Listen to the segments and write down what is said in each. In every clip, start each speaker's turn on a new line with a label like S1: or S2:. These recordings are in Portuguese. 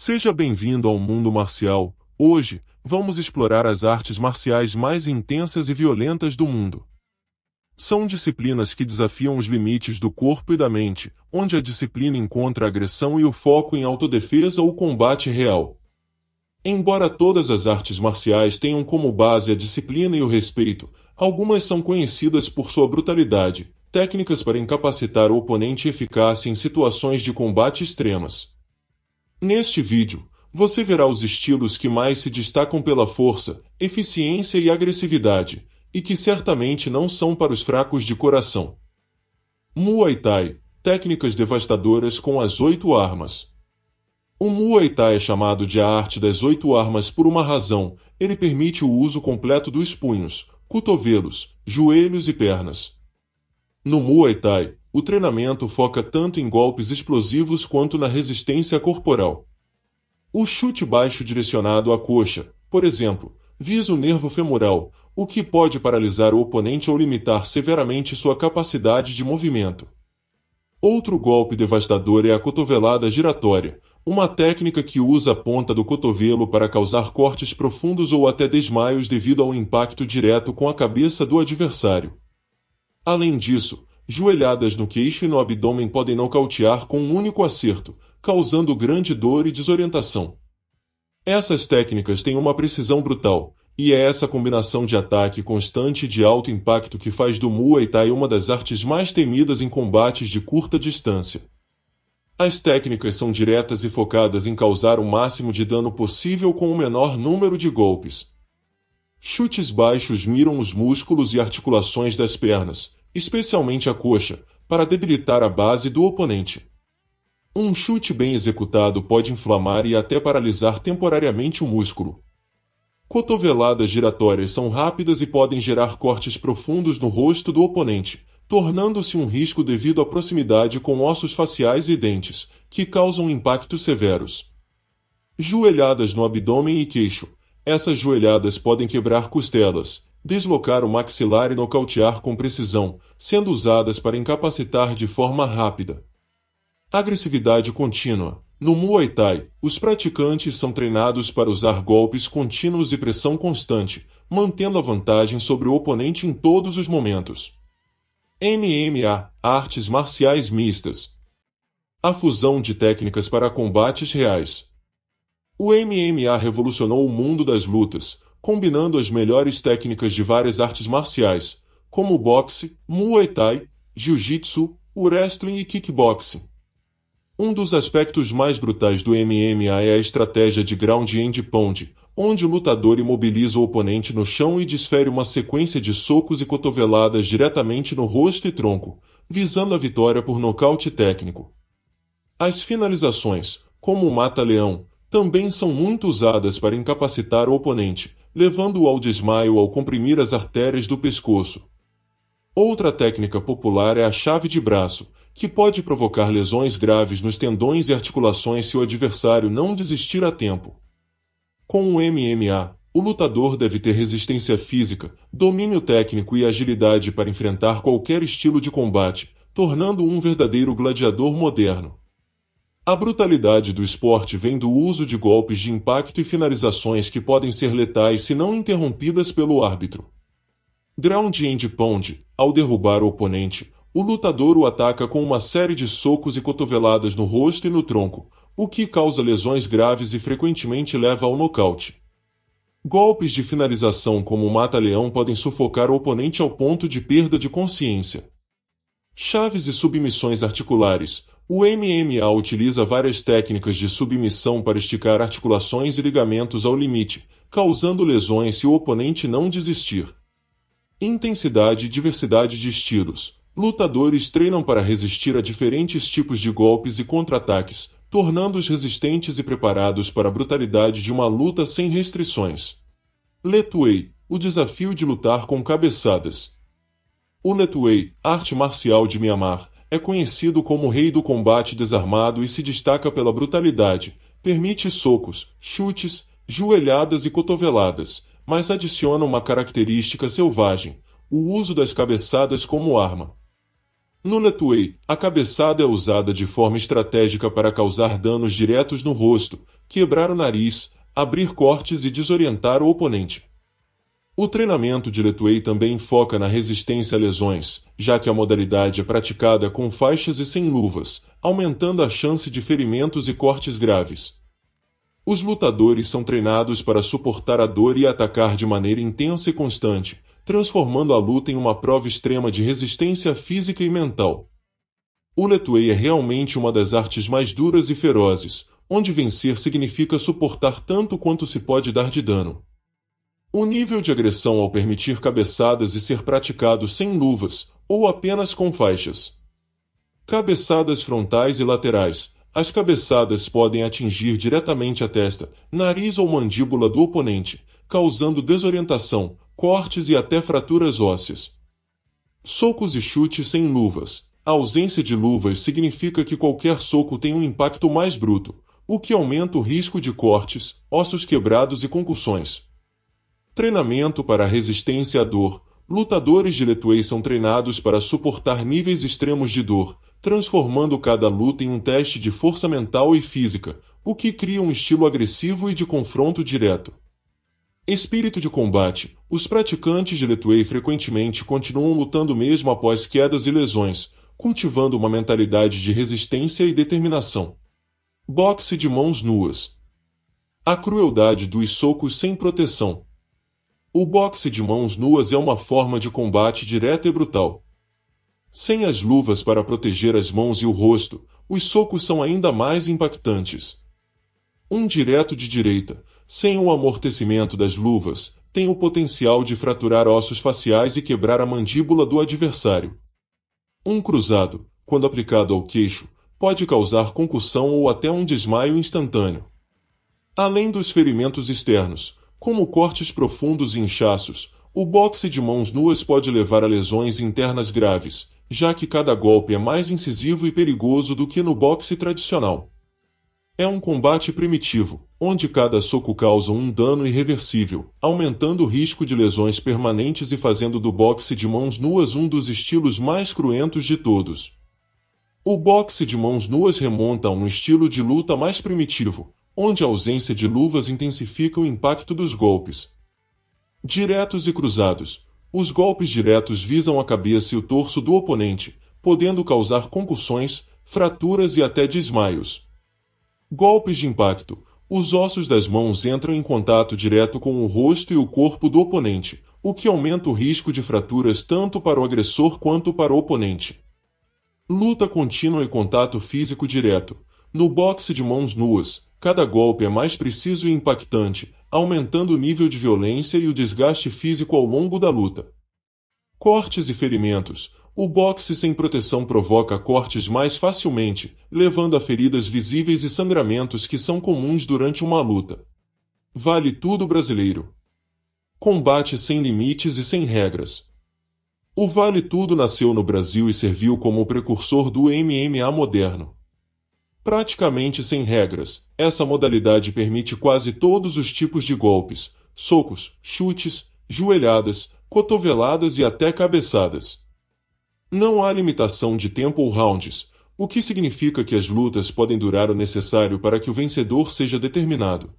S1: Seja bem-vindo ao mundo marcial. Hoje, vamos explorar as artes marciais mais intensas e violentas do mundo. São disciplinas que desafiam os limites do corpo e da mente, onde a disciplina encontra a agressão e o foco em autodefesa ou combate real. Embora todas as artes marciais tenham como base a disciplina e o respeito, algumas são conhecidas por sua brutalidade, técnicas para incapacitar o oponente eficaz em situações de combate extremas. Neste vídeo, você verá os estilos que mais se destacam pela força, eficiência e agressividade, e que certamente não são para os fracos de coração. Muay Thai Técnicas devastadoras com as oito armas. O Muay Thai é chamado de a arte das oito armas por uma razão: ele permite o uso completo dos punhos, cotovelos, joelhos e pernas. No Muay Thai, o treinamento foca tanto em golpes explosivos quanto na resistência corporal. O chute baixo direcionado à coxa, por exemplo, visa o nervo femoral, o que pode paralisar o oponente ou limitar severamente sua capacidade de movimento. Outro golpe devastador é a cotovelada giratória, uma técnica que usa a ponta do cotovelo para causar cortes profundos ou até desmaios devido ao impacto direto com a cabeça do adversário. Além disso, joelhadas no queixo e no abdômen podem nocautear com um único acerto, causando grande dor e desorientação. Essas técnicas têm uma precisão brutal, e é essa combinação de ataque constante e de alto impacto que faz do Muay Thai uma das artes mais temidas em combates de curta distância. As técnicas são diretas e focadas em causar o máximo de dano possível com o menor número de golpes. Chutes baixos miram os músculos e articulações das pernas, especialmente a coxa, para debilitar a base do oponente. Um chute bem executado pode inflamar e até paralisar temporariamente o músculo. Cotoveladas giratórias são rápidas e podem gerar cortes profundos no rosto do oponente, tornando-se um risco devido à proximidade com ossos faciais e dentes, que causam impactos severos. Joelhadas no abdômen e queixo. Essas joelhadas podem quebrar costelas, deslocar o maxilar e nocautear com precisão, sendo usadas para incapacitar de forma rápida. Agressividade contínua. No Muay Thai, os praticantes são treinados para usar golpes contínuos e pressão constante, mantendo a vantagem sobre o oponente em todos os momentos. MMA Artes Marciais Mistas A fusão de técnicas para combates reais. O MMA revolucionou o mundo das lutas, combinando as melhores técnicas de várias artes marciais, como o boxe, muay thai, jiu-jitsu, wrestling e kickboxing. Um dos aspectos mais brutais do MMA é a estratégia de ground and pound, onde o lutador imobiliza o oponente no chão e desfere uma sequência de socos e cotoveladas diretamente no rosto e tronco, visando a vitória por nocaute técnico. As finalizações, como o mata-leão, também são muito usadas para incapacitar o oponente, levando-o ao desmaio ao comprimir as artérias do pescoço. Outra técnica popular é a chave de braço, que pode provocar lesões graves nos tendões e articulações se o adversário não desistir a tempo. Com o MMA, o lutador deve ter resistência física, domínio técnico e agilidade para enfrentar qualquer estilo de combate, tornando-o um verdadeiro gladiador moderno. A brutalidade do esporte vem do uso de golpes de impacto e finalizações que podem ser letais se não interrompidas pelo árbitro. Ground and pound, ao derrubar o oponente, o lutador o ataca com uma série de socos e cotoveladas no rosto e no tronco, o que causa lesões graves e frequentemente leva ao nocaute. Golpes de finalização como o mata-leão podem sufocar o oponente ao ponto de perda de consciência. Chaves e submissões articulares, o MMA utiliza várias técnicas de submissão para esticar articulações e ligamentos ao limite, causando lesões se o oponente não desistir. Intensidade e diversidade de estilos. Lutadores treinam para resistir a diferentes tipos de golpes e contra-ataques, tornando-os resistentes e preparados para a brutalidade de uma luta sem restrições. Letuei o desafio de lutar com cabeçadas. O Letway, arte marcial de Myanmar, é conhecido como rei do combate desarmado e se destaca pela brutalidade. Permite socos, chutes, joelhadas e cotoveladas, mas adiciona uma característica selvagem: o uso das cabeçadas como arma. No Letuei, a cabeçada é usada de forma estratégica para causar danos diretos no rosto, quebrar o nariz, abrir cortes e desorientar o oponente. O treinamento de Letuei também foca na resistência a lesões, já que a modalidade é praticada com faixas e sem luvas, aumentando a chance de ferimentos e cortes graves. Os lutadores são treinados para suportar a dor e atacar de maneira intensa e constante, transformando a luta em uma prova extrema de resistência física e mental. O Letuei é realmente uma das artes mais duras e ferozes, onde vencer significa suportar tanto quanto se pode dar de dano. O nível de agressão ao permitir cabeçadas e ser praticado sem luvas ou apenas com faixas. Cabeçadas frontais e laterais. As cabeçadas podem atingir diretamente a testa, nariz ou mandíbula do oponente, causando desorientação, cortes e até fraturas ósseas. Socos e chutes sem luvas. A ausência de luvas significa que qualquer soco tem um impacto mais bruto, o que aumenta o risco de cortes, ossos quebrados e concussões. Treinamento para resistência à dor. Lutadores de Letuei são treinados para suportar níveis extremos de dor, transformando cada luta em um teste de força mental e física, o que cria um estilo agressivo e de confronto direto. Espírito de combate. Os praticantes de Letuei frequentemente continuam lutando mesmo após quedas e lesões, cultivando uma mentalidade de resistência e determinação. Boxe de mãos nuas. A crueldade dos socos sem proteção. O boxe de mãos nuas é uma forma de combate direta e brutal. Sem as luvas para proteger as mãos e o rosto, os socos são ainda mais impactantes. Um direto de direita, sem o amortecimento das luvas, tem o potencial de fraturar ossos faciais e quebrar a mandíbula do adversário. Um cruzado, quando aplicado ao queixo, pode causar concussão ou até um desmaio instantâneo. Além dos ferimentos externos, como cortes profundos e inchaços, o boxe de mãos nuas pode levar a lesões internas graves, já que cada golpe é mais incisivo e perigoso do que no boxe tradicional. É um combate primitivo, onde cada soco causa um dano irreversível, aumentando o risco de lesões permanentes e fazendo do boxe de mãos nuas um dos estilos mais cruentos de todos. O boxe de mãos nuas remonta a um estilo de luta mais primitivo, onde a ausência de luvas intensifica o impacto dos golpes. Diretos e cruzados. Os golpes diretos visam a cabeça e o torso do oponente, podendo causar concussões, fraturas e até desmaios. Golpes de impacto. Os ossos das mãos entram em contato direto com o rosto e o corpo do oponente, o que aumenta o risco de fraturas tanto para o agressor quanto para o oponente. Luta contínua e contato físico direto. No boxe de mãos nuas, Cada golpe é mais preciso e impactante, aumentando o nível de violência e o desgaste físico ao longo da luta. Cortes e ferimentos. O boxe sem proteção provoca cortes mais facilmente, levando a feridas visíveis e sangramentos que são comuns durante uma luta. Vale tudo brasileiro. Combate sem limites e sem regras. O Vale Tudo nasceu no Brasil e serviu como precursor do MMA moderno praticamente sem regras. Essa modalidade permite quase todos os tipos de golpes: socos, chutes, joelhadas, cotoveladas e até cabeçadas. Não há limitação de tempo ou rounds, o que significa que as lutas podem durar o necessário para que o vencedor seja determinado.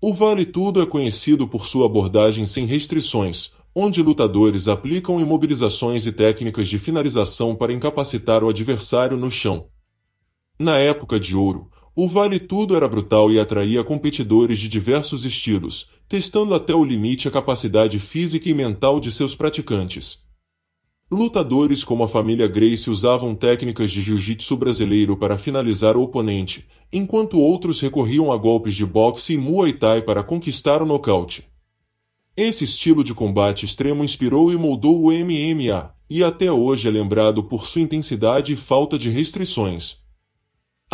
S1: O Vale Tudo é conhecido por sua abordagem sem restrições, onde lutadores aplicam imobilizações e técnicas de finalização para incapacitar o adversário no chão. Na época de ouro, o Vale Tudo era brutal e atraía competidores de diversos estilos, testando até o limite a capacidade física e mental de seus praticantes. Lutadores como a família Grace usavam técnicas de jiu-jitsu brasileiro para finalizar o oponente, enquanto outros recorriam a golpes de boxe e muay thai para conquistar o nocaute. Esse estilo de combate extremo inspirou e moldou o MMA e até hoje é lembrado por sua intensidade e falta de restrições.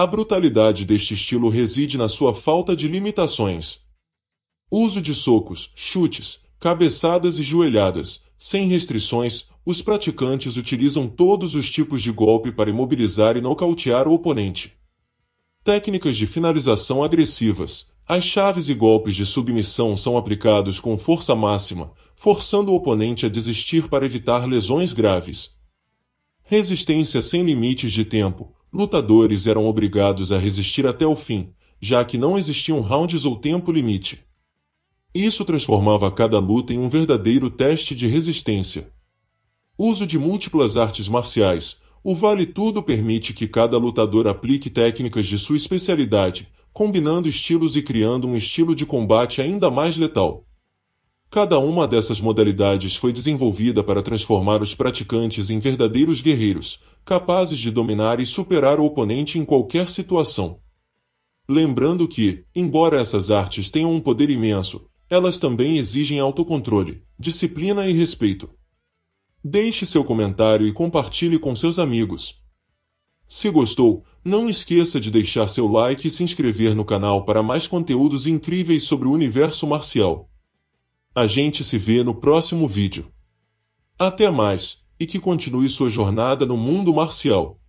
S1: A brutalidade deste estilo reside na sua falta de limitações. Uso de socos, chutes, cabeçadas e joelhadas, sem restrições, os praticantes utilizam todos os tipos de golpe para imobilizar e nocautear o oponente. Técnicas de finalização agressivas. As chaves e golpes de submissão são aplicados com força máxima, forçando o oponente a desistir para evitar lesões graves. Resistência sem limites de tempo. Lutadores eram obrigados a resistir até o fim, já que não existiam rounds ou tempo limite. Isso transformava cada luta em um verdadeiro teste de resistência. Uso de múltiplas artes marciais, o Vale Tudo permite que cada lutador aplique técnicas de sua especialidade, combinando estilos e criando um estilo de combate ainda mais letal. Cada uma dessas modalidades foi desenvolvida para transformar os praticantes em verdadeiros guerreiros, capazes de dominar e superar o oponente em qualquer situação. Lembrando que, embora essas artes tenham um poder imenso, elas também exigem autocontrole, disciplina e respeito. Deixe seu comentário e compartilhe com seus amigos. Se gostou, não esqueça de deixar seu like e se inscrever no canal para mais conteúdos incríveis sobre o universo marcial. A gente se vê no próximo vídeo. Até mais! e que continue sua jornada no mundo marcial.